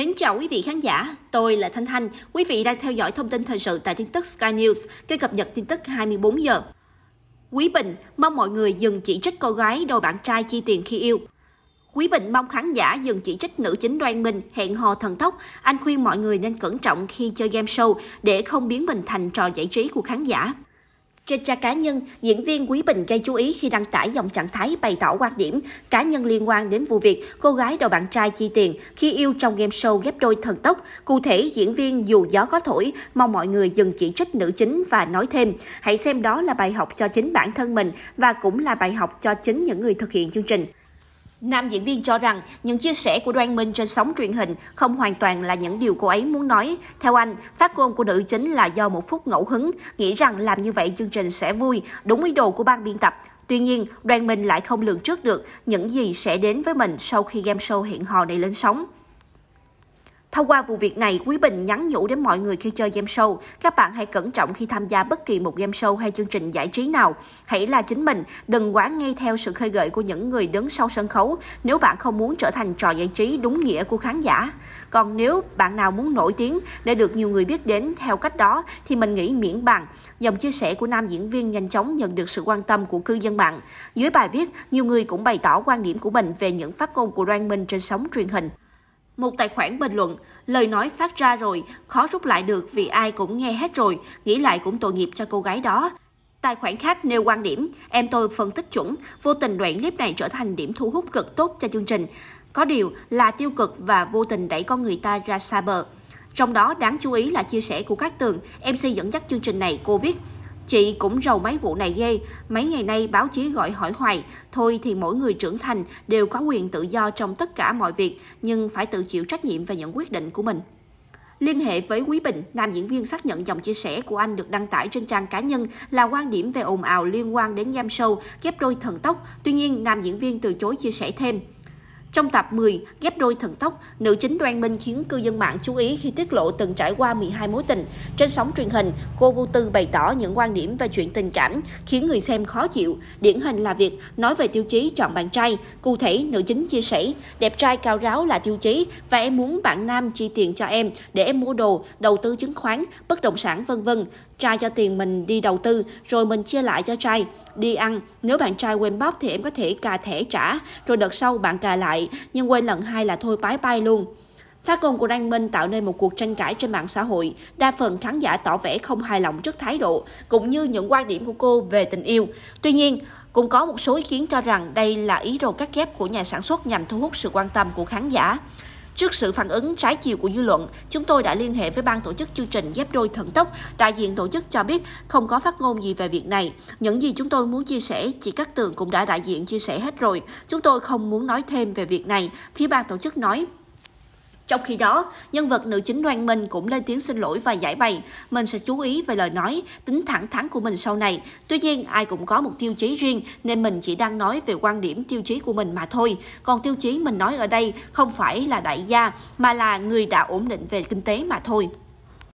Mến chào quý vị khán giả, tôi là Thanh Thanh. Quý vị đang theo dõi thông tin thời sự tại tin tức Sky News, kênh cập nhật tin tức 24 giờ. Quý Bình mong mọi người dừng chỉ trích cô gái đòi bạn trai chi tiền khi yêu. Quý Bình mong khán giả dừng chỉ trích nữ chính đoan mình hẹn hò thần tốc. Anh khuyên mọi người nên cẩn trọng khi chơi game show để không biến mình thành trò giải trí của khán giả. Trên trang cá nhân, diễn viên Quý Bình gây chú ý khi đăng tải dòng trạng thái bày tỏ quan điểm cá nhân liên quan đến vụ việc cô gái đòi bạn trai chi tiền khi yêu trong game show ghép đôi thần tốc. Cụ thể, diễn viên dù gió có thổi, mong mọi người dừng chỉ trích nữ chính và nói thêm, hãy xem đó là bài học cho chính bản thân mình và cũng là bài học cho chính những người thực hiện chương trình. Nam diễn viên cho rằng những chia sẻ của Đoan Minh trên sóng truyền hình không hoàn toàn là những điều cô ấy muốn nói. Theo anh, phát ngôn của nữ chính là do một phút ngẫu hứng, nghĩ rằng làm như vậy chương trình sẽ vui, đúng ý đồ của ban biên tập. Tuy nhiên, Đoan Minh lại không lường trước được những gì sẽ đến với mình sau khi game show hẹn hò này lên sóng. Thông qua vụ việc này, Quý Bình nhắn nhủ đến mọi người khi chơi game show, các bạn hãy cẩn trọng khi tham gia bất kỳ một game show hay chương trình giải trí nào. Hãy là chính mình, đừng quá nghe theo sự khơi gợi của những người đứng sau sân khấu nếu bạn không muốn trở thành trò giải trí đúng nghĩa của khán giả. Còn nếu bạn nào muốn nổi tiếng để được nhiều người biết đến theo cách đó thì mình nghĩ miễn bàn. Dòng chia sẻ của nam diễn viên nhanh chóng nhận được sự quan tâm của cư dân mạng. Dưới bài viết, nhiều người cũng bày tỏ quan điểm của mình về những phát ngôn của Đoan Minh trên sóng truyền hình. Một tài khoản bình luận, lời nói phát ra rồi, khó rút lại được vì ai cũng nghe hết rồi, nghĩ lại cũng tội nghiệp cho cô gái đó. Tài khoản khác nêu quan điểm, em tôi phân tích chuẩn, vô tình đoạn clip này trở thành điểm thu hút cực tốt cho chương trình. Có điều là tiêu cực và vô tình đẩy con người ta ra xa bờ. Trong đó đáng chú ý là chia sẻ của các tường, MC dẫn dắt chương trình này cô viết Chị cũng rầu mấy vụ này ghê, mấy ngày nay báo chí gọi hỏi hoài, thôi thì mỗi người trưởng thành đều có quyền tự do trong tất cả mọi việc, nhưng phải tự chịu trách nhiệm về những quyết định của mình. Liên hệ với Quý Bình, nam diễn viên xác nhận dòng chia sẻ của anh được đăng tải trên trang cá nhân là quan điểm về ồn ào liên quan đến game show ghép đôi thần tốc. Tuy nhiên, nam diễn viên từ chối chia sẻ thêm. Trong tập 10, ghép đôi thần tốc, nữ chính Đoan Minh khiến cư dân mạng chú ý khi tiết lộ từng trải qua 12 mối tình. Trên sóng truyền hình, cô vô tư bày tỏ những quan điểm về chuyện tình cảm, khiến người xem khó chịu. Điển hình là việc nói về tiêu chí chọn bạn trai. Cụ thể, nữ chính chia sẻ, đẹp trai cao ráo là tiêu chí và em muốn bạn nam chi tiền cho em để em mua đồ, đầu tư chứng khoán, bất động sản vân vân trai cho tiền mình đi đầu tư, rồi mình chia lại cho trai, đi ăn. Nếu bạn trai quên bóp thì em có thể cà thẻ trả, rồi đợt sau bạn cà lại, nhưng quên lần hai là thôi bái bye luôn. Phát ngôn của Đăng Minh tạo nên một cuộc tranh cãi trên mạng xã hội. Đa phần khán giả tỏ vẻ không hài lòng trước thái độ, cũng như những quan điểm của cô về tình yêu. Tuy nhiên, cũng có một số ý kiến cho rằng đây là ý đồ cắt ghép của nhà sản xuất nhằm thu hút sự quan tâm của khán giả. Trước sự phản ứng trái chiều của dư luận, chúng tôi đã liên hệ với ban tổ chức chương trình Ghép đôi thần tốc. Đại diện tổ chức cho biết không có phát ngôn gì về việc này. Những gì chúng tôi muốn chia sẻ, chị Cát Tường cũng đã đại diện chia sẻ hết rồi. Chúng tôi không muốn nói thêm về việc này, phía ban tổ chức nói. Trong khi đó, nhân vật nữ chính Đoan Minh cũng lên tiếng xin lỗi và giải bày, mình sẽ chú ý về lời nói, tính thẳng thắn của mình sau này. Tuy nhiên, ai cũng có một tiêu chí riêng nên mình chỉ đang nói về quan điểm tiêu chí của mình mà thôi. Còn tiêu chí mình nói ở đây không phải là đại gia mà là người đã ổn định về kinh tế mà thôi.